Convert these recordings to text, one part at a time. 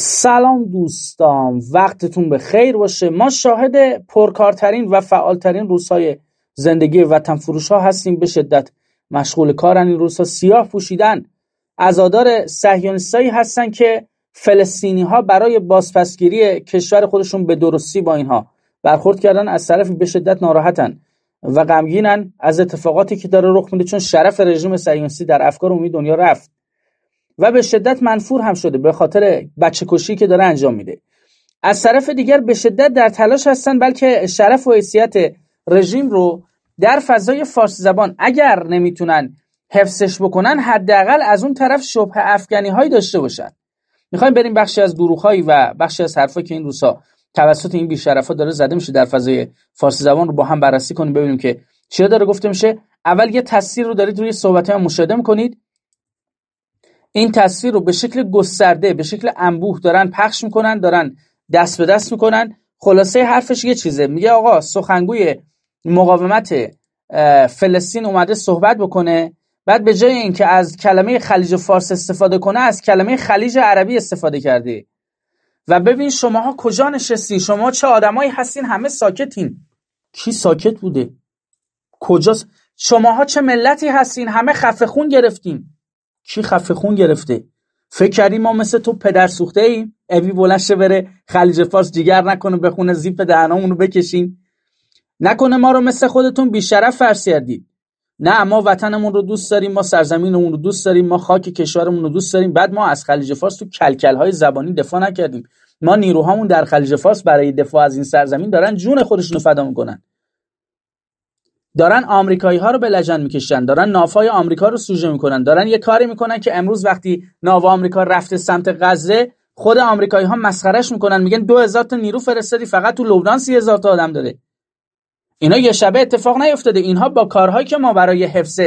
سلام دوستان وقتتون به خیر باشه ما شاهد پرکارترین و فعالترین روزهای زندگی وطن فروش ها هستیم به شدت مشغول کارن این روزها سیاه پوشیدن ازادار صهیونیستایی هستن که فلسطینی ها برای بازپسگیری کشور خودشون به درستی با اینها برخورد کردن از طرفی به شدت ناراحتن و غمگینن از اتفاقاتی که داره رخ میده چون شرف رژیم صهیونیستی در افکار عمومی دنیا رفت و به شدت منفور هم شده به خاطر بچه کشی که داره انجام میده از طرف دیگر به شدت در تلاش هستن بلکه شرف و حیثیت رژیم رو در فضای فارس زبان اگر نمیتونن حفظش بکنن حداقل از اون طرف شبه افغانی هایی داشته باشن میخوایم بریم بخشی از دروغ هایی و بخشی از حرفا که این روسا توسط این ها داره زده میشه در فضای فارسی زبان رو با هم بررسی کنیم ببینیم که چیا داره گفته میشه اول یه تصویر رو دارید روی صحبت ها مشاهده میکنید این تصویر رو به شکل گسترده به شکل انبوه دارن پخش میکنن دارن دست به دست میکنن خلاصه حرفش یه چیزه میگه آقا سخنگوی مقاومت فلسطین اومده صحبت بکنه بعد به جای اینکه از کلمه خلیج فارس استفاده کنه از کلمه خلیج عربی استفاده کرده و ببین شماها کجا نشستی؟ شما چه آدمایی هستین همه ساکتین کی ساکت بوده کجاست شماها چه ملتی هستین همه خفه خون گرفتین چی خفه خون گرفته فکر کردی ما مثل تو پدر سوخته ایم اوی بلشه بره خلیج فارس جیگر نکنه بخونه زیپ دهنامونو بکشین؟ نکنه ما رو مثل خودتون بیشرف فرض کردید نه ما وطنمون رو دوست داریم ما سرزمینمون رو دوست داریم ما خاک کشورمون رو دوست داریم بعد ما از خلیج فارس تو کلکلهای زبانی دفاع نکردیم ما نیروهامون در خلیج فارس برای دفاع از این سرزمین دارن جون خودشون رو فدا میکنن دارن آمریکایی ها رو به لجن میکشن دارن نافای آمریکا رو سوژه میکنن دارن یه کاری میکنن که امروز وقتی ناو آمریکا رفته سمت غزه خود آمریکایی ها مسخرش میکنن میگن 2000 تا نیرو فرستادی فقط تو لبنان هزار تا آدم داره اینا یه شبه اتفاق نیفتاده اینها با کارهایی که ما برای حفظ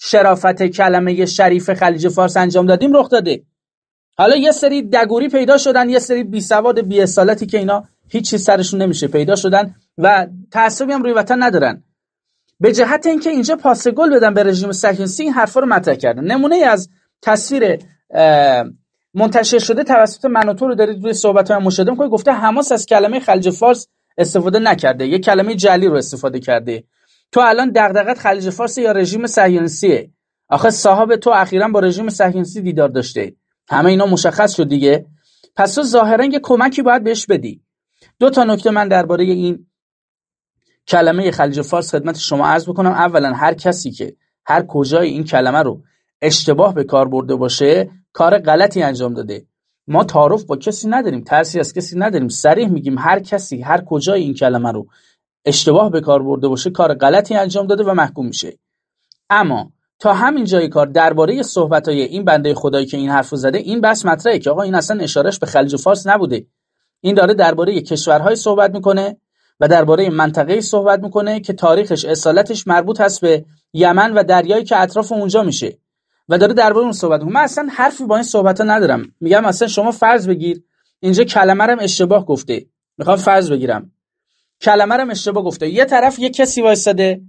شرافت کلمه شریف خلیج فارس انجام دادیم رخ داده حالا یه سری دگوری پیدا شدن یه سری بی سواد بی که اینا هیچ سرشون نمیشه پیدا شدن و تعصبی هم روی وطن ندارن به جهت اینکه اینجا پاس گل بدن به رژیم صهیونیستی این حرفا رو مطرح کردن نمونه ای از تصویر منتشر شده توسط من رو دارید روی صحبت های مشاهده میکنید گفته حماس از کلمه خلیج فارس استفاده نکرده یه کلمه جلی رو استفاده کرده تو الان دغدغت خلیج فارس یا رژیم صهیونیستیه آخه صاحب تو اخیرا با رژیم صهیونیستی دیدار داشته همه اینا مشخص شد دیگه پس تو ظاهرا یه کمکی باید بهش بدی دو تا نکته من درباره این کلمه خلیج فارس خدمت شما عرض بکنم اولا هر کسی که هر کجای این کلمه رو اشتباه به کار برده باشه کار غلطی انجام داده ما تعارف با کسی نداریم ترسی از کسی نداریم سریح میگیم هر کسی هر کجای این کلمه رو اشتباه به کار برده باشه کار غلطی انجام داده و محکوم میشه اما تا همین جای کار درباره صحبت های این بنده خدایی که این حرفو زده این بس مطرحه که آقا این اصلا اشارش به خلیج فارس نبوده این داره درباره کشورهای صحبت میکنه و درباره منطقه صحبت میکنه که تاریخش اصالتش مربوط هست به یمن و دریایی که اطراف اونجا میشه و داره درباره اون صحبت میکنه من اصلا حرفی با این صحبت ها ندارم میگم اصلا شما فرض بگیر اینجا کلمه اشتباه گفته میخوام فرض بگیرم کلمه اشتباه گفته یه طرف یه کسی وایساده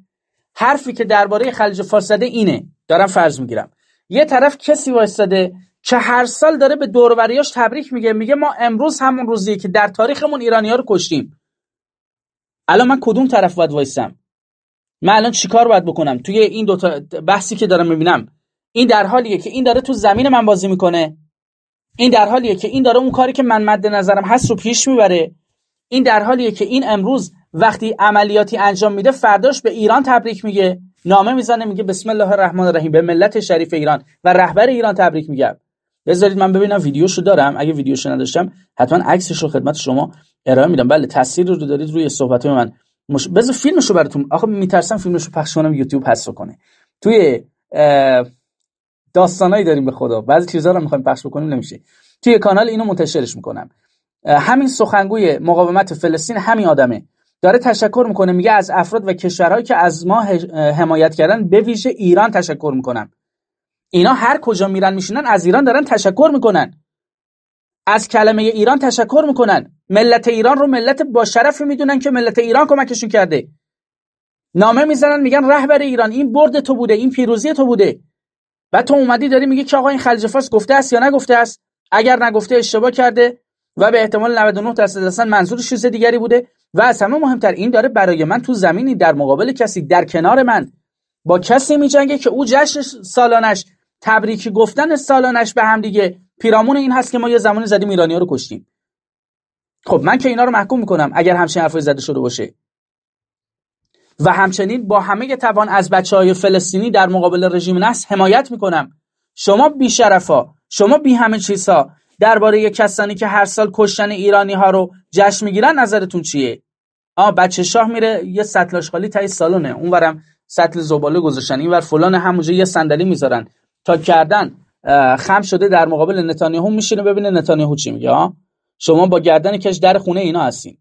حرفی که درباره خلیج فارس اینه دارم فرض میگیرم یه طرف کسی وایساده که هر سال داره به دوروریاش تبریک میگه میگه ما امروز همون روزیه که در تاریخمون ایرانی رو کشتیم الان من کدوم طرف باید وایسم من الان چیکار باید بکنم توی این دوتا بحثی که دارم میبینم این در حالیه که این داره تو زمین من بازی میکنه این در حالیه که این داره اون کاری که من مد نظرم هست رو پیش میبره این در حالیه که این امروز وقتی عملیاتی انجام میده فرداش به ایران تبریک میگه نامه میزنه میگه بسم الله الرحمن الرحیم به ملت شریف ایران و رهبر ایران تبریک میگم بذارید من ببینم ویدیوشو دارم اگه ویدیوشو نداشتم حتما عکسش رو خدمت شما ارائه میدم بله تاثیر رو دارید روی صحبت من مش... بذار فیلمشو براتون آخه میترسم فیلمشو پخش کنم یوتیوب حذف کنه توی داستانایی داریم به خدا بعضی چیزا رو میخوایم پخش بکنیم نمیشه توی کانال اینو منتشرش میکنم همین سخنگوی مقاومت فلسطین همین آدمه داره تشکر میکنه میگه از افراد و کشورهایی که از ما حمایت کردن به ویژه ایران تشکر میکنم اینا هر کجا میرن میشینن از ایران دارن تشکر میکنن از کلمه ایران تشکر میکنن ملت ایران رو ملت با شرف میدونن که ملت ایران کمکشون کرده نامه میزنن میگن رهبر ایران این برد تو بوده این پیروزی تو بوده و تو اومدی داری میگی که آقا این خلیج فارس گفته است یا نگفته است اگر نگفته اشتباه کرده و به احتمال 99 درصد اصلا منظور چیز دیگری بوده و از همه مهمتر این داره برای من تو زمینی در مقابل کسی در کنار من با کسی میجنگه که او جشن سالانش تبریکی گفتن سالانش به هم دیگه پیرامون این هست که ما یه زمانی زدیم ها رو کشتیم خب من که اینا رو محکوم میکنم اگر همچین حرفی زده شده باشه و همچنین با همه توان از بچه های فلسطینی در مقابل رژیم نصر حمایت میکنم شما بی شرفا شما بی همه چیزها درباره کسانی که هر سال کشتن ایرانی ها رو جشن میگیرن نظرتون چیه آ بچه شاه میره یه سطل آشغالی تای سالونه اونورم سطل زباله گذاشتن اینور فلان همونجا یه صندلی میذارن تا کردن خم شده در مقابل نتانیاهو میشینه ببینه نتانیاهو چی میگه ها شما با گردن کش در خونه اینا هستین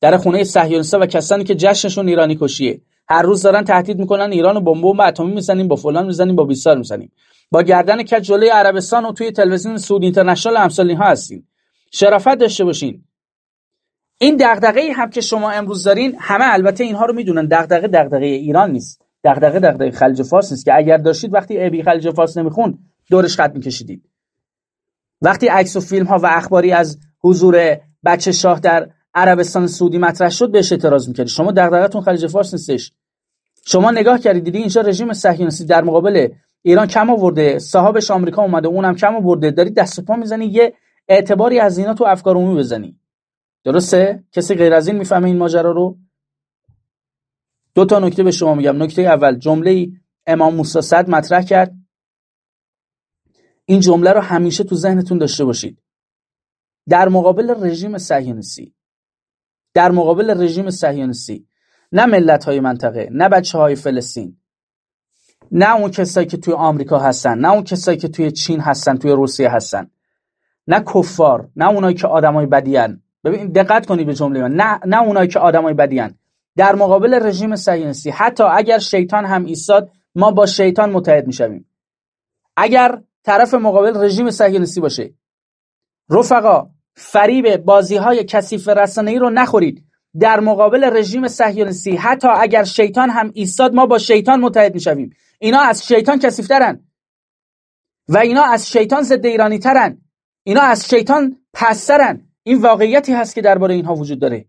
در خونه صهیونیست‌ها و کسانی که جشنشون ایرانی کشیه هر روز دارن تهدید میکنن ایران و بمب اتمی میزنیم با فلان میزنیم با بیسار میزنیم با گردن کج جلوی عربستان و توی تلویزیون سعودی اینترنشنال امثال اینها هستین شرافت داشته باشین این دغدغه ای هم که شما امروز دارین همه البته اینها رو میدونن دغدغه دغدغه ایران نیست دغدغه دغدغه خلیج فارس نیست که اگر داشتید وقتی ابی خلیج فارس نمیخون دورش خط میکشیدید وقتی عکس و فیلم ها و اخباری از حضور بچه شاه در عربستان سعودی مطرح شد بهش اعتراض میکردید شما دغدغتون خلیج فارس نیستش شما نگاه کردید دیدی اینجا رژیم صهیونیستی در مقابل ایران کم آورده صاحبش آمریکا اومده اونم کم آورده داری دست و پا میزنی یه اعتباری از اینا تو افکار عمومی بزنی درسته کسی غیر از این میفهمه این ماجرا رو دو تا نکته به شما میگم نکته اول جمله امام موسی مطرح کرد این جمله رو همیشه تو ذهنتون داشته باشید در مقابل رژیم صهیونیستی در مقابل رژیم صهیونیستی نه ملت های منطقه نه بچه های فلسطین نه اون کسایی که توی آمریکا هستن نه اون کسایی که توی چین هستن توی روسیه هستن نه کفار نه اونایی که آدمای بدیان ببین دقت کنی به جمله ها نه نه اونایی که آدمای بدیان در مقابل رژیم صهیونیستی حتی اگر شیطان هم ایستاد ما با شیطان متحد میشویم اگر طرف مقابل رژیم صهیونیستی باشه رفقا فریب بازی های کثیف ای رو نخورید در مقابل رژیم صهیونیستی حتی اگر شیطان هم ایستاد ما با شیطان متحد میشویم اینا از شیطان کسیفترن و اینا از شیطان ضد ایرانی ترن اینا از شیطان پسترن این واقعیتی هست که درباره اینها وجود داره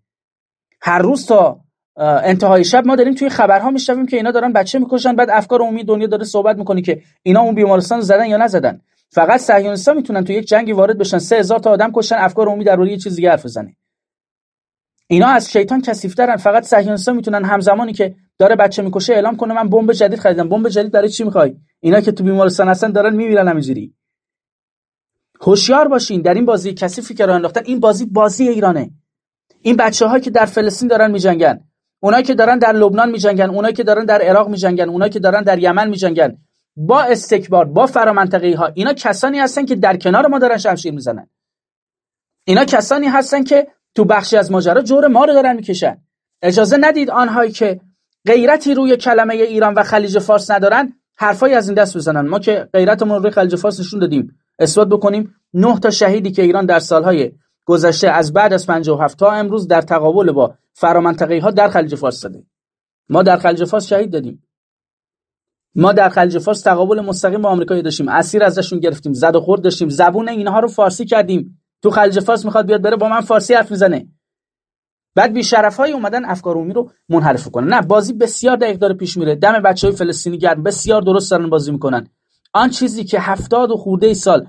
هر روز تا انتهای شب ما داریم توی خبرها میشنویم که اینا دارن بچه میکشن بعد افکار عمومی دنیا داره صحبت میکنه که اینا اون بیمارستان زدن یا نزدن فقط صهیونیست‌ها میتونن توی یک جنگی وارد بشن 3000 تا آدم کشن افکار عمومی در یه چیزی حرف بزنه اینا از شیطان کثیف‌ترن فقط صهیونیست‌ها میتونن همزمانی که داره بچه میکشه اعلام کنه من بمب جدید خریدم بمب جدید برای چی میخوای اینا که تو بیمارستان هستن دارن میمیرن همینجوری هوشیار باشین در این بازی کثیفی که راه انداختن این بازی بازی ایرانه این بچه که در فلسطین دارن میجنگن اونایی که دارن در لبنان میجنگن اونایی که دارن در عراق میجنگن اونایی که دارن در یمن میجنگن با استکبار با فرامنطقه ها اینا کسانی هستن که در کنار ما دارن شمشیر میزنن اینا کسانی هستن که تو بخشی از ماجرا جور ما رو دارن میکشن اجازه ندید آنهایی که غیرتی روی کلمه ایران و خلیج فارس ندارن حرفای از این دست بزنن ما که غیرتمون روی خلیج فارس نشون دادیم اثبات بکنیم نه تا شهیدی که ایران در سالهای گذشته از بعد از 57 تا امروز در تقابل با فرامنطقه ها در خلیج فارس داده ما در خلیج فارس شهید دادیم ما در خلیج فارس تقابل مستقیم با آمریکایی داشتیم اسیر ازشون گرفتیم زد و خورد داشتیم زبون اینها رو فارسی کردیم تو خلیج فارس میخواد بیاد بره با من فارسی حرف میزنه بعد بی های اومدن افکار عمومی رو منحرف کنن نه بازی بسیار دقیق داره پیش میره دم بچه های فلسطینی گرد بسیار درست دارن بازی میکنن آن چیزی که هفتاد و خورده سال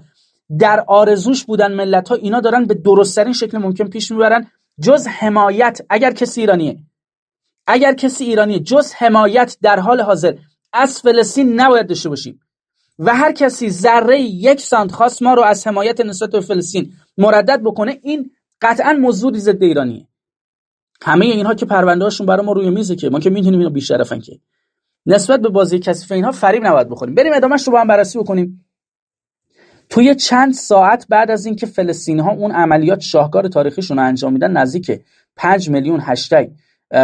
در آرزوش بودن ملت ها اینا دارن به درستترین شکل ممکن پیش میبرن جز حمایت اگر کسی ایرانیه اگر کسی ایرانیه جز حمایت در حال حاضر از فلسطین نباید داشته باشیم و هر کسی ذره یک سانت خواست ما رو از حمایت نسبت به فلسطین مردد بکنه این قطعا موضوع ضد ایرانیه همه اینها که پرونده هاشون برای ما روی میزه که ما که میتونیم اینو بیشرفن که نسبت به بازی کسی اینها فریب نباید بخوریم بریم ادامهش رو با هم بررسی بکنیم توی چند ساعت بعد از اینکه فلسطینی ها اون عملیات شاهکار تاریخیشون رو انجام میدن نزدیک 5 میلیون هشتگ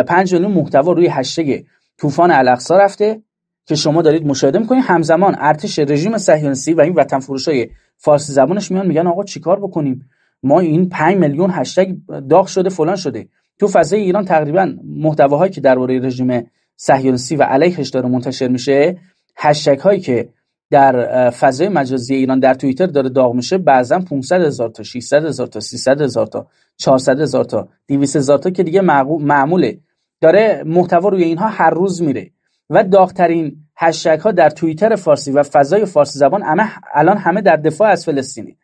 5 میلیون محتوا روی هشتگ طوفان الاقصا رفته که شما دارید مشاهده میکنید همزمان ارتش رژیم صهیونیستی و این وطن فروشای فارسی زبانش میان میگن آقا چیکار بکنیم ما این 5 میلیون هشتگ داغ شده فلان شده تو فضای ایران تقریبا محتواهایی که درباره رژیم صهیونیستی و علیهش داره منتشر میشه هشتگ هایی که در فضای مجازی ایران در توییتر داره داغ میشه بعضا 500 هزار تا 600 هزار تا 300 هزار تا 400 هزار تا 200 هزار تا که دیگه معموله داره محتوا روی اینها هر روز میره و داغترین هشتگ ها در توییتر فارسی و فضای فارسی زبان همه الان همه در دفاع از فلسطینی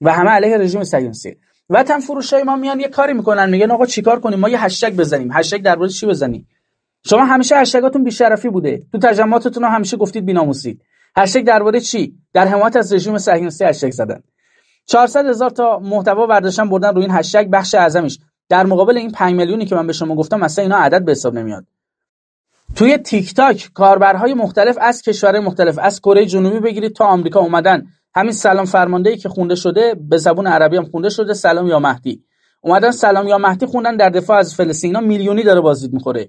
و همه علیه رژیم صهیونیستی وطن فروشای ما میان یه کاری میکنن میگن آقا چیکار کنیم ما یه هشتگ بزنیم هشتگ مورد چی بزنیم شما همیشه هشتگاتون بیشرفی بوده تو تجمعاتتون همیشه گفتید بیناموسید هشتگ درباره چی در حمایت از رژیم صهیونیستی هشتگ زدن 400 هزار تا محتوا برداشتن بردن روی این هشتگ بخش اعظمش در مقابل این 5 میلیونی که من به شما گفتم اصلا اینا عدد به حساب نمیاد توی تیک تاک کاربرهای مختلف از کشورهای مختلف از کره جنوبی بگیرید تا آمریکا اومدن همین سلام فرماندهی که خونده شده به زبون عربی هم خونده شده سلام یا مهدی اومدن سلام یا مهدی خوندن در دفاع از فلسطین میلیونی داره بازدید میخوره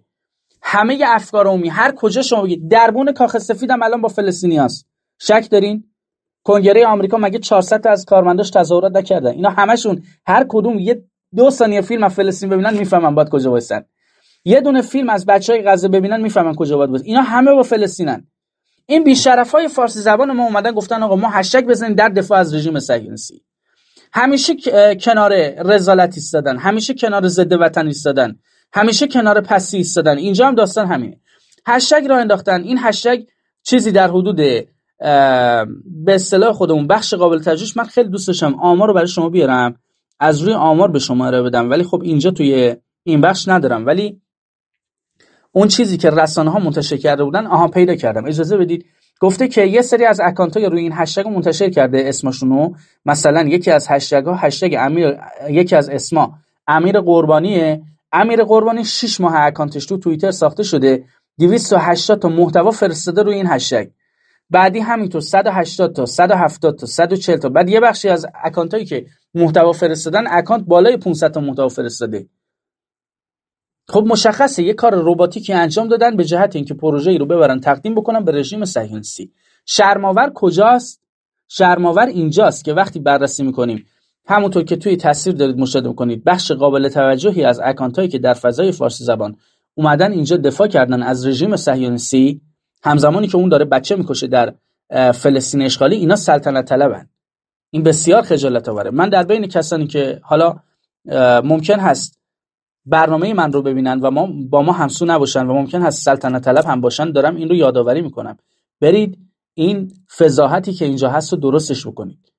همه افکار عمومی هر کجا شما بگید دربون کاخ سفید هم الان با هست شک دارین کنگره آمریکا مگه 400 از کارمنداش تظاهرات نکردن اینا همشون هر کدوم یه دو ثانیه فیلم از فلسطین ببینن میفهمن باید کجا وایسن یه دونه فیلم از بچهای غزه ببینن میفهمن کجا باید وایسن اینا همه با فلسطینن این بیشرف های فارسی زبان ما اومدن گفتن آقا ما هشتگ بزنیم در دفاع از رژیم صهیونیستی همیشه کنار رزالت ایستادن همیشه کنار ضد وطن ایستادن همیشه کنار پسی ایستادن اینجا هم داستان همینه هشتگ را انداختن این هشتگ چیزی در حدود به اصطلاح خودمون بخش قابل تجوش من خیلی دوست داشتم آمار رو برای شما بیارم از روی آمار به شما ارائه بدم ولی خب اینجا توی این بخش ندارم ولی اون چیزی که رسانه ها منتشر کرده بودن آها پیدا کردم اجازه بدید گفته که یه سری از اکانت های روی این هشتگ منتشر کرده اسمشونو مثلا یکی از هشتگ ها هشتگ امیر یکی از اسما امیر قربانیه امیر قربانی 6 ماه اکانتش تو توییتر ساخته شده 280 تا محتوا فرستاده روی این هشتگ بعدی همینطور 180 تا 170 تا 140 تا بعد یه بخشی از اکانت که محتوا فرستادن اکانت بالای 500 تا محتوا فرستاده خب مشخصه یه کار رباتیکی انجام دادن به جهت اینکه ای رو ببرن تقدیم بکنن به رژیم صهیونیستی شرماور کجاست شرماور اینجاست که وقتی بررسی میکنیم همونطور که توی تصویر دارید مشاهده میکنید بخش قابل توجهی از هایی که در فضای فارسی زبان اومدن اینجا دفاع کردن از رژیم صهیونیستی همزمانی که اون داره بچه میکشه در فلسطین اشغالی اینا سلطنت طلبن این بسیار خجالت آوره من در بین کسانی که حالا ممکن هست برنامه من رو ببینن و ما با ما همسو نباشن و ممکن هست سلطنت طلب هم باشن دارم این رو یادآوری میکنم برید این فضاحتی که اینجا هست رو درستش بکنید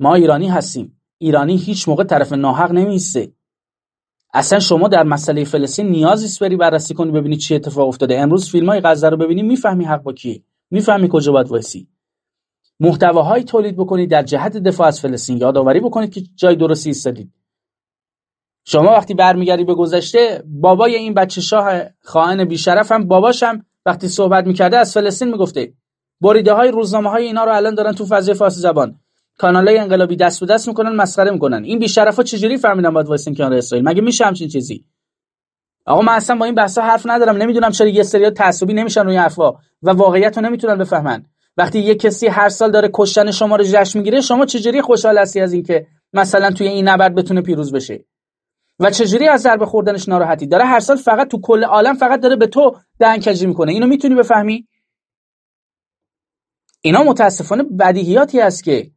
ما ایرانی هستیم ایرانی هیچ موقع طرف ناحق نمیسته اصلا شما در مسئله فلسطین نیازی است بری بررسی کنید ببینید چی اتفاق افتاده امروز فیلم های غزه رو ببینید میفهمی حق با کیه میفهمی کجا باید وایسی محتواهایی تولید بکنید در جهت دفاع از فلسطین یادآوری بکنید که جای درستی ایستادید شما وقتی برمیگردی به گذشته بابای این بچه شاه خائن بیشرف هم باباشم وقتی صحبت میکرده از فلسطین میگفته بریده های روزنامه های اینا رو الان دارن تو فضای فارسی زبان کانال های انقلابی دست به دست میکنن مسخره میکنن این چه چجوری فهمیدن باید وایسن کنار اسرائیل مگه میشه همچین چیزی آقا من اصلا با این بحثا حرف ندارم نمیدونم چرا یه سری تعصبی نمیشن روی حرفا و واقعیت رو نمیتونن بفهمن وقتی یه کسی هر سال داره کشتن شما رو جشن میگیره شما چجوری خوشحال هستی از اینکه مثلا توی این نبرد بتونه پیروز بشه و چجوری از ضربه خوردنش ناراحتی داره هر سال فقط تو کل عالم فقط داره به تو دهنکجی میکنه اینو میتونی بفهمی اینا متاسفانه بدیهیاتی است که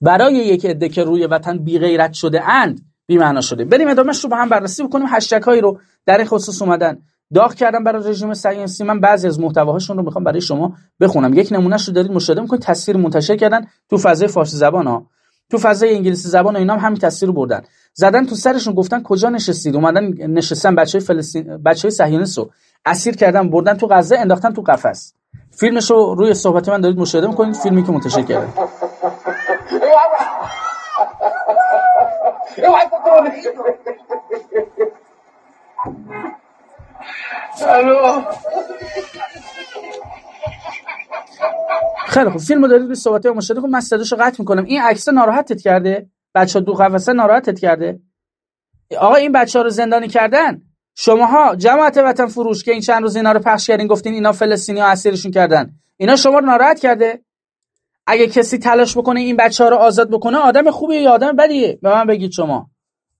برای یک عده که روی وطن بی غیرت شده اند بی معنا شده بریم ادامش رو با هم بررسی بکنیم هشتگ هایی رو در خصوص اومدن داغ کردم برای رژیم سیاسی من بعضی از محتواهاشون رو میخوام برای شما بخونم یک نمونهش رو دارید مشاهده میکنید تصویر منتشر کردن تو فضای فارسی زبان ها تو فضای انگلیسی زبان و اینا هم همین تصویر رو بردن زدن تو سرشون گفتن کجا نشستید اومدن نشستن بچه های فلسطین بچه صهیونیست رو اسیر کردن بردن تو غزه انداختن تو قفس فیلمش رو روی صحبت من دارید مشاهده میکنید فیلمی که منتشر کرده خیلی خوب فیلم رو دارید به صحبت های مشاهده کنم. خب من صداش رو قطع میکنم این عکس ناراحتت کرده بچه دو قفسه ناراحتت کرده آقا این بچه ها رو زندانی کردن شماها جماعت وطن فروش که این چند روز اینا رو پخش کردین گفتین اینا فلسطینی ها اسیرشون کردن اینا شما رو ناراحت کرده اگه کسی تلاش بکنه این بچه ها رو آزاد بکنه آدم خوبیه یا آدم بدیه به من بگید شما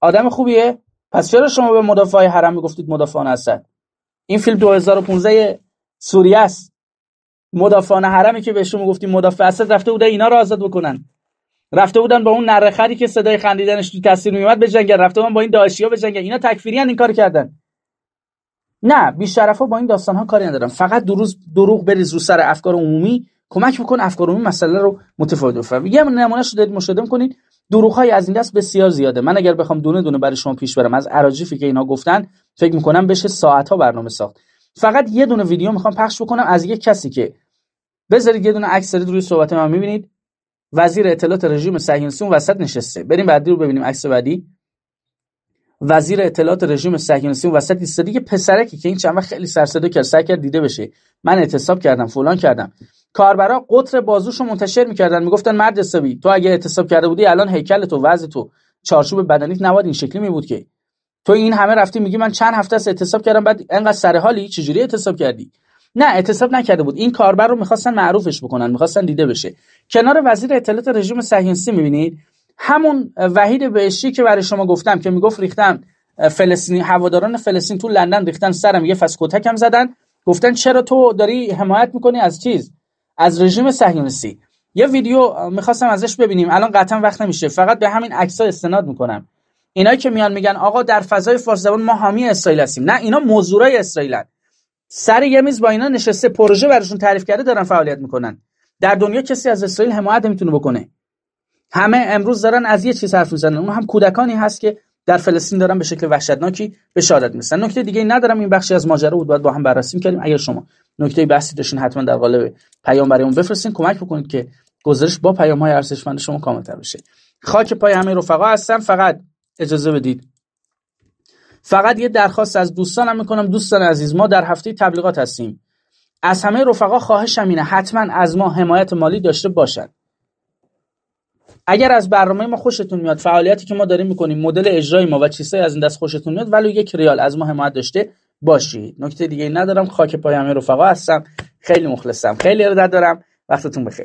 آدم خوبیه پس چرا شما به مدافع حرم میگفتید مدافعان اسد این فیلم 2015 سوریه است مدافعان حرمی که بهشون میگفتیم مدافع اسد رفته بوده اینا رو آزاد بکنن رفته بودن با اون نرخری که صدای خندیدنش تو تصویر میومد به جنگل رفته بودن با این ها به جنگل اینا تکفیری این کار کردن نه ها با این داستان ها کاری ندارم فقط دروز دروغ بریز رو سر افکار عمومی کمک بکن افکار عمومی مسئله رو متفاوت بفهمه یه نمونهش رو دارید مشاهده کنید دروغ های از این دست بسیار زیاده من اگر بخوام دونه دونه برای شما پیش برم از اراجیفی که اینا گفتن فکر میکنم بشه ساعت ها برنامه ساخت فقط یه دونه ویدیو میخوام پخش بکنم از یک کسی که بذارید یه دونه عکس روی صحبت من میبینید وزیر اطلاعات رژیم صهیونیستی اون وسط نشسته بریم بعدی رو ببینیم عکس بعدی وزیر اطلاعات رژیم صهیونیستی اون وسط ایستاده که پسرکی که این چند وقت خیلی سر صدا کرد سعی کرد دیده بشه من اعتصاب کردم فلان کردم کاربرا قطر بازوشو منتشر میکردن میگفتن مرد حسابی تو اگه اعتصاب کرده بودی الان هیکل تو وضع تو چارچوب بدنیت نباید این شکلی میبود که تو این همه رفتی میگی من چند هفته است اعتصاب کردم بعد انقدر سر حالی چجوری اعتصاب کردی نه اعتصاب نکرده بود این کاربر رو میخواستن معروفش بکنن میخواستن دیده بشه کنار وزیر اطلاعات رژیم صهیونیستی میبینید همون وحید بهشتی که برای شما گفتم که میگفت ریختن فلسطینی هواداران فلسطین تو لندن ریختن سرم یه فس کتکم زدن گفتن چرا تو داری حمایت میکنی از چیز از رژیم صهیونیستی یه ویدیو میخواستم ازش ببینیم الان قطعا وقت نمیشه فقط به همین ها استناد میکنم اینایی که میان میگن آقا در فضای فارس زبان ما حامی اسرائیل هستیم نه اینا موضوعای اسرائیلن سر یه میز با اینا نشسته پروژه براشون تعریف کرده دارن فعالیت میکنن در دنیا کسی از اسرائیل حمایت نمیتونه بکنه همه امروز دارن از یه چیز حرف میزنن اون هم کودکانی هست که در فلسطین دارن به شکل وحشتناکی به بشارت میرسن نکته دیگه ندارم این بخشی از ماجرا بود باید با هم بررسی کردیم اگر شما نکته بحثی داشتین حتما در قالب پیام برای اون بفرستین کمک بکنید که گزارش با پیام های ارزشمند شما کاملتر بشه خاک پای همه رفقا هستم فقط اجازه بدید فقط یه درخواست از دوستانم میکنم دوستان عزیز ما در هفته تبلیغات هستیم از همه رفقا خواهشم اینه حتما از ما حمایت مالی داشته باشن اگر از برنامه ما خوشتون میاد فعالیتی که ما داریم میکنیم مدل اجرای ما و چیزهایی از این دست خوشتون میاد ولو یک ریال از ما حمایت داشته باشید نکته دیگه ندارم خاک پای همه رفقا هستم خیلی مخلصم خیلی ارادت دارم وقتتون بخیر